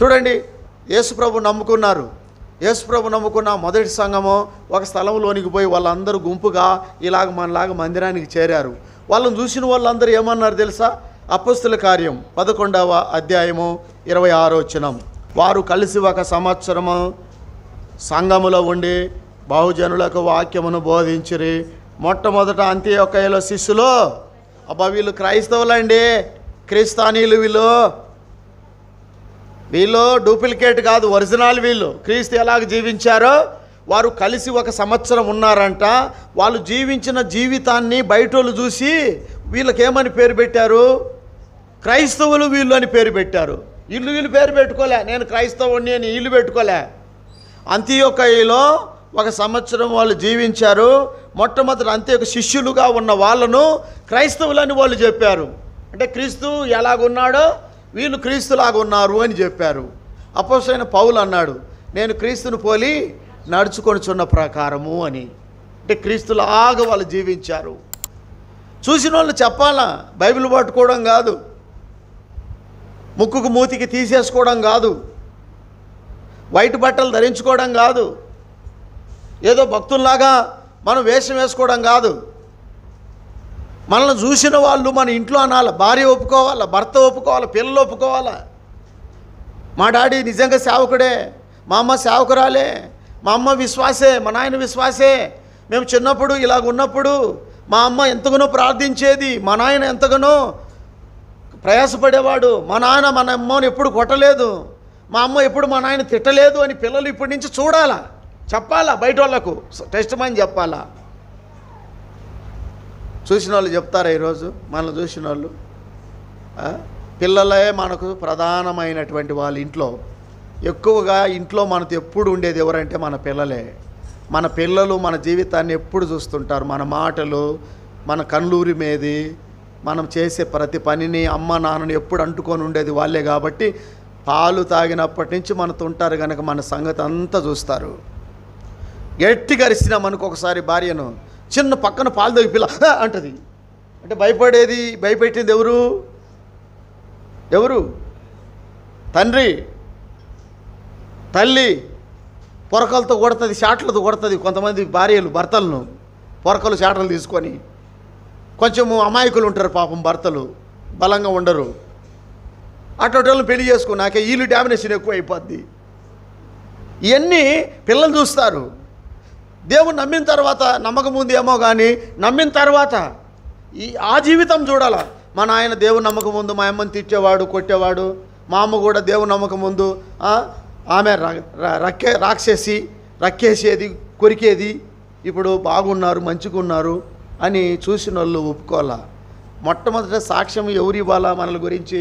చూడండి యేసుప్రభు నమ్ముకున్నారు యేసుప్రభు నమ్ముకున్న మొదటి సంఘము ఒక స్థలంలోనికి పోయి వాళ్ళందరూ గుంపుగా ఇలాగ మనలాగా మందిరానికి చేరారు వాళ్ళని చూసిన వాళ్ళందరూ ఏమన్నారు తెలుసా అపస్తుల కార్యం పదకొండవ అధ్యాయము ఇరవై ఆరో చనం వారు కలిసి ఒక సంవత్సరము సంఘములో ఉండి బహుజనులకు వాక్యమును బోధించిరి మొట్టమొదట అంత్యొక్కలో శిష్యులు అబ్బా వీళ్ళు క్రైస్తవులండి క్రిస్తానీలు వీళ్ళు వీళ్ళు డూప్లికేట్ కాదు ఒరిజినల్ వీళ్ళు క్రీస్తు ఎలాగ జీవించారో వారు కలిసి ఒక సంవత్సరం ఉన్నారంట వాళ్ళు జీవించిన జీవితాన్ని బయటోళ్ళు చూసి వీళ్ళకేమని పేరు పెట్టారు క్రైస్తవులు వీళ్ళు అని పేరు పెట్టారు ఇల్లు వీళ్ళు పేరు పెట్టుకోలే నేను క్రైస్తవుని అని ఇల్లు పెట్టుకోలే అంత్యోకయలో ఒక సంవత్సరం వాళ్ళు జీవించారు మొట్టమొదటి ఒక శిష్యులుగా ఉన్న వాళ్ళను క్రైస్తవులని వాళ్ళు చెప్పారు అంటే క్రీస్తు ఎలాగున్నాడో వీళ్ళు క్రీస్తులాగా ఉన్నారు అని చెప్పారు అపోసైన పౌలు అన్నాడు నేను క్రీస్తును పోలి నడుచుకొనిచున్న ప్రకారము అని అంటే క్రీస్తులాగా వాళ్ళు జీవించారు చూసిన వాళ్ళు చెప్పాలా బైబిల్ పట్టుకోవడం కాదు ముక్కుకు మూతికి తీసేసుకోవడం కాదు వైట్ బట్టలు ధరించుకోవడం కాదు ఏదో భక్తుల్లాగా మనం వేషం వేసుకోవడం కాదు మనల్ని చూసిన వాళ్ళు మన ఇంట్లో అనాలి భార్య ఒప్పుకోవాలా భర్త ఒప్పుకోవాలా పిల్లలు ఒప్పుకోవాలా మా డాడీ నిజంగా సేవకుడే మా అమ్మ సేవకురాలే మా అమ్మ విశ్వాసే మా నాయన విశ్వాసే మేము చిన్నప్పుడు ఇలాగ ఉన్నప్పుడు మా అమ్మ ఎంతగానో ప్రార్థించేది మా నాయన ఎంతగానో ప్రయాసపడేవాడు మా నాన్న మన అమ్మని ఎప్పుడు కొట్టలేదు మా అమ్మ ఎప్పుడు మా నాయన తిట్టలేదు అని పిల్లలు ఇప్పటి నుంచి చూడాలా చెప్పాలా బయట వాళ్ళకు టెస్ట్ మని చెప్పాలా చూసిన వాళ్ళు చెప్తారా ఈరోజు మనల్ని చూసిన వాళ్ళు పిల్లలే మనకు ప్రధానమైనటువంటి వాళ్ళ ఇంట్లో ఎక్కువగా ఇంట్లో మనకు ఎప్పుడు ఉండేది ఎవరంటే మన పిల్లలే మన పిల్లలు మన జీవితాన్ని ఎప్పుడు చూస్తుంటారు మన మాటలు మన కళ్ళూరి మీది మనం చేసే ప్రతి పనిని అమ్మ నాన్నని ఎప్పుడు అంటుకొని ఉండేది వాళ్ళే కాబట్టి పాలు తాగినప్పటి నుంచి మనతో ఉంటారు కనుక మన సంగతి అంతా చూస్తారు గట్టిగా అరిసినాం అనుకో ఒకసారి భార్యను చిన్న పక్కన పాలు దగ్గర పిల్ల అంటది అంటే భయపడేది భయపెట్టింది ఎవరు ఎవరు తండ్రి తల్లి పొరకలతో కొడుతుంది చాట్లతో కొడుతుంది కొంతమంది భార్యలు భర్తలను పొరకలు చాటలు తీసుకొని కొంచెము అమాయకులు ఉంటారు పాపం భర్తలు బలంగా ఉండరు అటువంటి పెళ్లి చేసుకున్నాక వీళ్ళు డామినేషన్ ఎక్కువ అయిపోద్ది ఇవన్నీ పిల్లలు చూస్తారు దేవుడు నమ్మిన తర్వాత నమ్మకం ఉందేమో కానీ నమ్మిన తర్వాత ఈ ఆ జీవితం చూడాలా మా నాయన దేవుడు నమ్మకం ముందు మా అమ్మని తిట్టేవాడు కొట్టేవాడు మా అమ్మ కూడా దేవుడు నమ్మకం ముందు ఆమె రక్కే రాక్షసి రక్కేసేది కొరికేది ఇప్పుడు బాగున్నారు మంచిగా ఉన్నారు అని చూసిన వాళ్ళు ఒప్పుకోవాలా మొట్టమొదట సాక్ష్యం ఎవరు ఇవ్వాలా మనల గురించి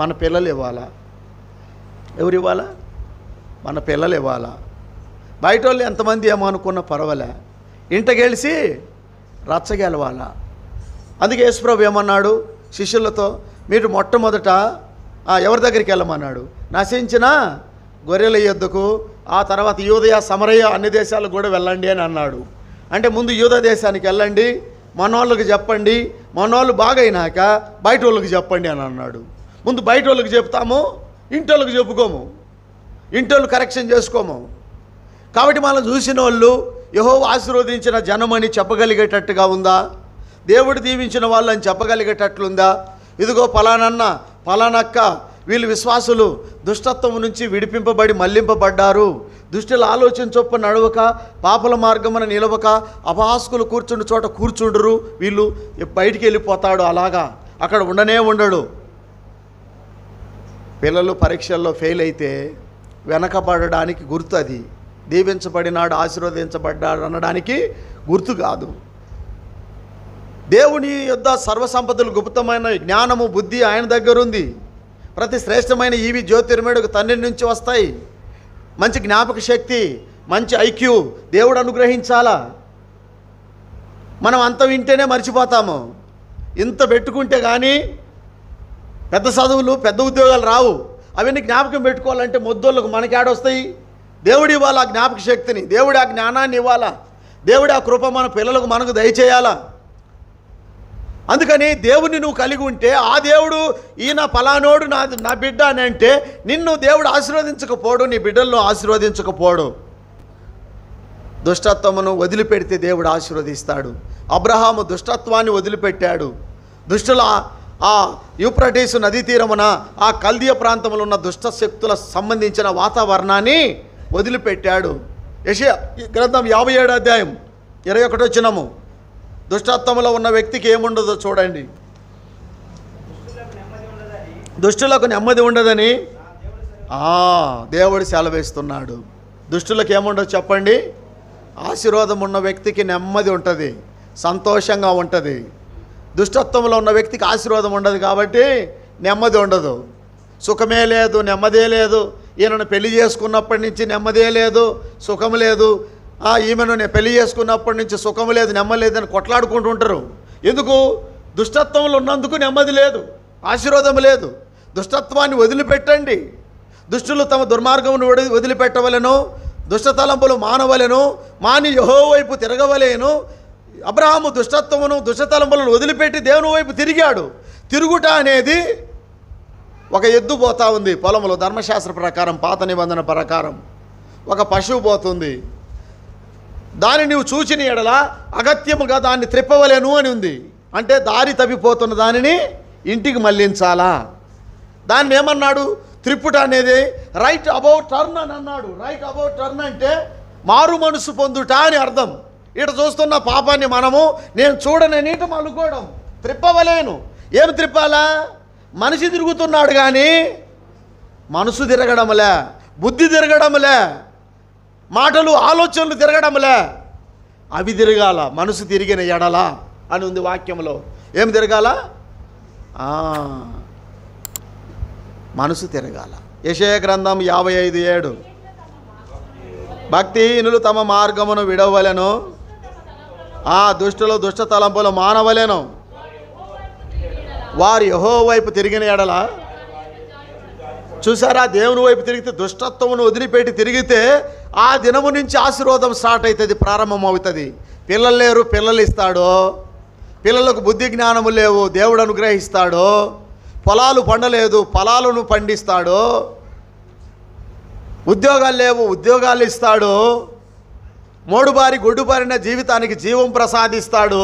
మన పిల్లలు ఇవ్వాలా ఎవరు ఇవ్వాలా మన పిల్లలు ఇవ్వాలా బయట వాళ్ళు ఎంతమంది ఏమో అనుకున్న పర్వాలే ఇంట ఇంటకెలిసి రచ్చగెలవాల అందుకే యేసుప్రభు ఏమన్నాడు శిష్యులతో మీరు మొట్టమొదట ఎవరి దగ్గరికి వెళ్ళమన్నాడు నశించిన గొర్రెల యుద్ధకు ఆ తర్వాత యూదయ సమరయ అన్ని దేశాలకు కూడా వెళ్ళండి అని అన్నాడు అంటే ముందు యూద దేశానికి వెళ్ళండి మనోళ్ళకి చెప్పండి మనోళ్ళు బాగైనాక బయట వాళ్ళకి చెప్పండి అని అన్నాడు ముందు బయట వాళ్ళకి చెప్తాము ఇంటి వాళ్ళకి చెప్పుకోము ఇంటి వాళ్ళు కరెక్షన్ చేసుకోము కాబట్టి మనం చూసిన వాళ్ళు యహో ఆశీర్వదించిన జనమని చెప్పగలిగేటట్టుగా ఉందా దేవుడు దీవించిన వాళ్ళు అని చెప్పగలిగేటట్లుందా ఇదిగో పలానన్న పలానక్క వీళ్ళు విశ్వాసులు దుష్టత్వం నుంచి విడిపింపబడి మళ్లింపబడ్డారు దుష్టిల ఆలోచన చొప్పున నడవక పాపల మార్గమున నిలవక అపాసుకులు కూర్చున్న చోట కూర్చుండరు వీళ్ళు బయటికి వెళ్ళిపోతాడు అలాగా అక్కడ ఉండనే ఉండడు పిల్లలు పరీక్షల్లో ఫెయిల్ అయితే వెనకబడడానికి గుర్తు అది దీవించబడినాడు ఆశీర్వదించబడ్డాడు అనడానికి గుర్తు కాదు దేవుని యొద్ సర్వసంపదలు గుప్తమైన జ్ఞానము బుద్ధి ఆయన దగ్గర ఉంది ప్రతి శ్రేష్టమైన ఈవి జ్యోతిర్మేడుకు తండ్రి నుంచి వస్తాయి మంచి జ్ఞాపక శక్తి మంచి ఐక్యూ దేవుడు అనుగ్రహించాలా మనం అంత వింటేనే మర్చిపోతాము ఇంత పెట్టుకుంటే కానీ పెద్ద చదువులు పెద్ద ఉద్యోగాలు రావు అవన్నీ జ్ఞాపకం పెట్టుకోవాలంటే మొద్దోళ్ళకు మనకి ఆడొస్తాయి దేవుడు ఇవ్వాలి ఆ జ్ఞాపక శక్తిని దేవుడు ఆ జ్ఞానాన్ని ఇవ్వాలా దేవుడు ఆ కృప మన పిల్లలకు మనకు దయచేయాలా అందుకని దేవుడిని నువ్వు కలిగి ఉంటే ఆ దేవుడు ఈయన పలానోడు నా నా బిడ్డ అని అంటే నిన్ను దేవుడు ఆశీర్వదించకపోడు నీ బిడ్డలను ఆశీర్వదించకపోడు దుష్టత్వమును వదిలిపెడితే దేవుడు ఆశీర్వదిస్తాడు అబ్రహాము దుష్టత్వాన్ని వదిలిపెట్టాడు దుష్టుల ఆ యూప్రటీసు నదీ తీరమున ఆ కల్దీయ ప్రాంతంలో ఉన్న దుష్ట శక్తుల సంబంధించిన వాతావరణాన్ని వదిలిపెట్టాడు యషయ గ్రంథం యాభై ఏడు అధ్యాయం ఇరవై ఒకటి వచ్చినాము దుష్టత్వంలో ఉన్న వ్యక్తికి ఏముండదో చూడండి దుష్టులకు నెమ్మది ఉండదని దేవుడు సెలవేస్తున్నాడు దుష్టులకు ఏముండదు చెప్పండి ఆశీర్వాదం ఉన్న వ్యక్తికి నెమ్మది ఉంటుంది సంతోషంగా ఉంటుంది దుష్టత్వంలో ఉన్న వ్యక్తికి ఆశీర్వాదం ఉండదు కాబట్టి నెమ్మది ఉండదు సుఖమే లేదు నెమ్మదే లేదు ఈయనను పెళ్లి చేసుకున్నప్పటి నుంచి నెమ్మదే లేదు సుఖం లేదు ఈమెను నేను పెళ్లి చేసుకున్నప్పటి నుంచి సుఖం లేదు నెమ్మది కొట్లాడుకుంటూ ఉంటారు ఎందుకు దుష్టత్వంలో ఉన్నందుకు నెమ్మది లేదు ఆశీర్వాదం లేదు దుష్టత్వాన్ని వదిలిపెట్టండి దుష్టులు తమ దుర్మార్గమును వదిలిపెట్టవలను దుష్టతలంపులు మానవలను మాని యహో వైపు తిరగవలేను అబ్రహాము దుష్టత్వమును దుష్టతలంపులను వదిలిపెట్టి దేవుని వైపు తిరిగాడు తిరుగుట అనేది ఒక ఎద్దు పోతా ఉంది పొలంలో ధర్మశాస్త్ర ప్రకారం పాత నిబంధన ప్రకారం ఒక పశువు పోతుంది దాన్ని నువ్వు చూచిన ఎడల అగత్యముగా దాన్ని త్రిప్పవలేను అని ఉంది అంటే దారి తప్పిపోతున్న దానిని ఇంటికి మళ్లించాలా దాన్ని ఏమన్నాడు త్రిప్పుట అనేది రైట్ అబౌ టర్న్ అని అన్నాడు రైట్ అబౌ టర్న్ అంటే మారు మనసు పొందుట అని అర్థం ఇటు చూస్తున్న పాపాన్ని మనము నేను చూడని నీట మలుకోవడం త్రిప్పవలేను ఏమి త్రిప్పాలా మనిషి తిరుగుతున్నాడు కానీ మనసు తిరగడంలే బుద్ధి తిరగడంలే మాటలు ఆలోచనలు తిరగడంలే అవి తిరగాల మనసు తిరిగిన ఎడల అని ఉంది వాక్యంలో ఏం తిరగాల మనసు తిరగాల యశయ గ్రంథం యాభై ఐదు ఏడు భక్తిహీనులు తమ మార్గమును విడవలను ఆ దుష్టులు దుష్ట తలంపులు మానవలేను వారు యహో వైపు తిరిగిన ఎడల చూసారా దేవుని వైపు తిరిగితే దుష్టత్వమును వదిలిపెట్టి తిరిగితే ఆ దినము నుంచి ఆశీర్వాదం స్టార్ట్ అవుతుంది ప్రారంభం అవుతుంది పిల్లలు లేరు పిల్లలు ఇస్తాడు పిల్లలకు బుద్ధి జ్ఞానము లేవు దేవుడు అనుగ్రహిస్తాడు పొలాలు పండలేదు పొలాలను పండిస్తాడో ఉద్యోగాలు లేవు ఉద్యోగాలు ఇస్తాడు మోడుబారి గొడ్డుబారిన జీవితానికి జీవం ప్రసాదిస్తాడు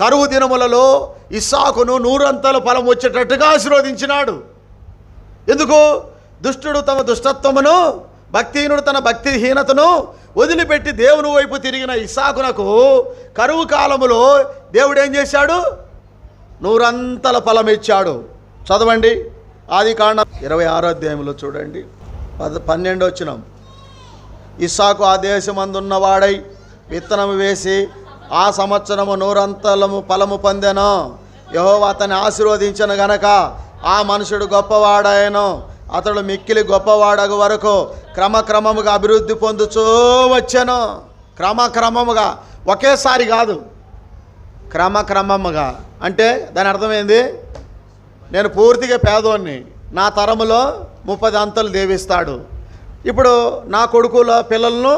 కరువు దినములలో ఇస్సాకును నూరంతల ఫలం వచ్చేటట్టుగా ఆశీర్వదించినాడు ఎందుకు దుష్టుడు తమ దుష్టత్వమును భక్తిహీనుడు తన భక్తిహీనతను వదిలిపెట్టి దేవుని వైపు తిరిగిన ఇస్సాకునకు కరువు కాలములో దేవుడు ఏం చేశాడు నూరంతల ఫలం ఇచ్చాడు చదవండి ఆది కాండ ఇరవై ఆరో అధ్యాయంలో చూడండి పద పన్నెండు వచ్చినాం ఇస్సాకు ఆ దేశమందున్నవాడై విత్తనం వేసి ఆ సంవత్సరము నూరంతలము ఫలము పొందెను యహో అతన్ని ఆశీర్వదించను గనక ఆ మనుషుడు గొప్పవాడాయను అతడు మిక్కిలి గొప్పవాడగు వరకు క్రమక్రమముగా అభివృద్ధి పొందుచూ వచ్చాను క్రమక్రమముగా ఒకేసారి కాదు క్రమక్రమముగా అంటే దాని అర్థమైంది నేను పూర్తిగా పేదోన్ని నా తరములో ముప్పది అంతలు దేవిస్తాడు ఇప్పుడు నా కొడుకుల పిల్లలను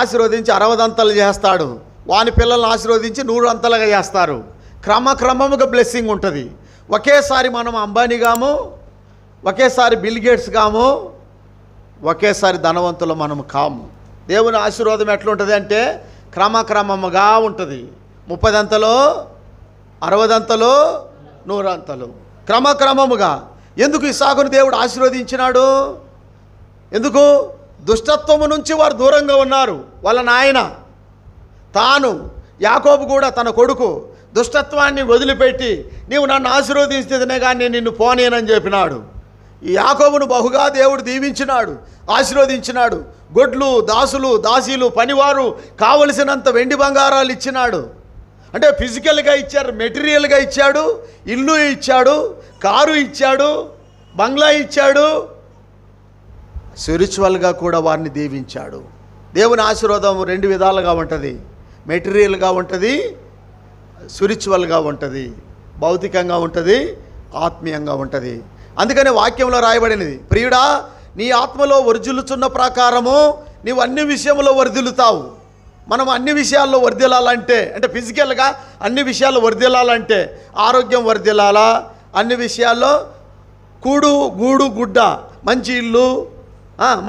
ఆశీర్వదించి అరవదంతలు చేస్తాడు వాని పిల్లల్ని ఆశీర్వదించి నూరు అంతలుగా చేస్తారు క్రమక్రమముగా బ్లెస్సింగ్ ఉంటుంది ఒకేసారి మనం అంబానీ ఒకేసారి బిల్ గేట్స్ ఒకేసారి ధనవంతులు మనం కాము దేవుని ఆశీర్వాదం ఎట్లుంటుంది అంటే క్రమక్రమముగా ఉంటుంది ముప్పదంతలో అరవదంతలో నూరంతలు క్రమక్రమముగా ఎందుకు సాగుని దేవుడు ఆశీర్వదించినాడు ఎందుకు దుష్టత్వము నుంచి వారు దూరంగా ఉన్నారు వాళ్ళ నాయన తాను యాకోబు కూడా తన కొడుకు దుష్టత్వాన్ని వదిలిపెట్టి నీవు నన్ను ఆశీర్వదించితేనే కానీ నిన్ను పోనేనని చెప్పినాడు ఈ యాకోబును బహుగా దేవుడు దీవించినాడు ఆశీర్వదించినాడు గొడ్లు దాసులు దాసీలు పనివారు కావలసినంత వెండి బంగారాలు ఇచ్చినాడు అంటే ఫిజికల్గా ఇచ్చారు మెటీరియల్గా ఇచ్చాడు ఇల్లు ఇచ్చాడు కారు ఇచ్చాడు బంగ్లా ఇచ్చాడు స్పిరిచువల్గా కూడా వారిని దీవించాడు దేవుని ఆశీర్వాదం రెండు విధాలుగా ఉంటుంది మెటీరియల్గా ఉంటుంది స్పిరిచువల్గా ఉంటుంది భౌతికంగా ఉంటుంది ఆత్మీయంగా ఉంటుంది అందుకనే వాక్యంలో రాయబడినది ప్రియుడా నీ ఆత్మలో వర్ధిల్లుచున్న ప్రకారము నీవు అన్ని విషయంలో వర్ధిల్లుతావు మనం అన్ని విషయాల్లో వర్దిలాలంటే అంటే ఫిజికల్గా అన్ని విషయాల్లో వర్దిలాలంటే ఆరోగ్యం వర్ధిల్లాలా అన్ని విషయాల్లో కూడు గూడు గుడ్డ మంచి ఇల్లు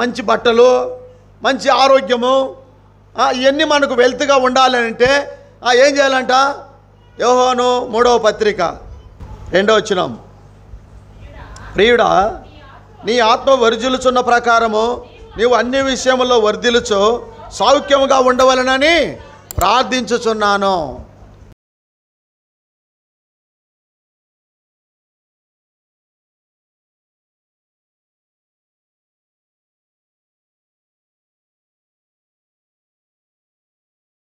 మంచి బట్టలు మంచి ఆరోగ్యము ఇవన్నీ మనకు వెల్త్గా ఉండాలంటే ఏం చేయాలంట యోహోను మూడవ పత్రిక రెండో వచ్చినాం ప్రియుడా నీ ఆత్మ వరిజిలుచున్న ప్రకారము నీవు అన్ని విషయంలో వర్ధిలుచు సౌఖ్యముగా ఉండవలనని ప్రార్థించుచున్నాను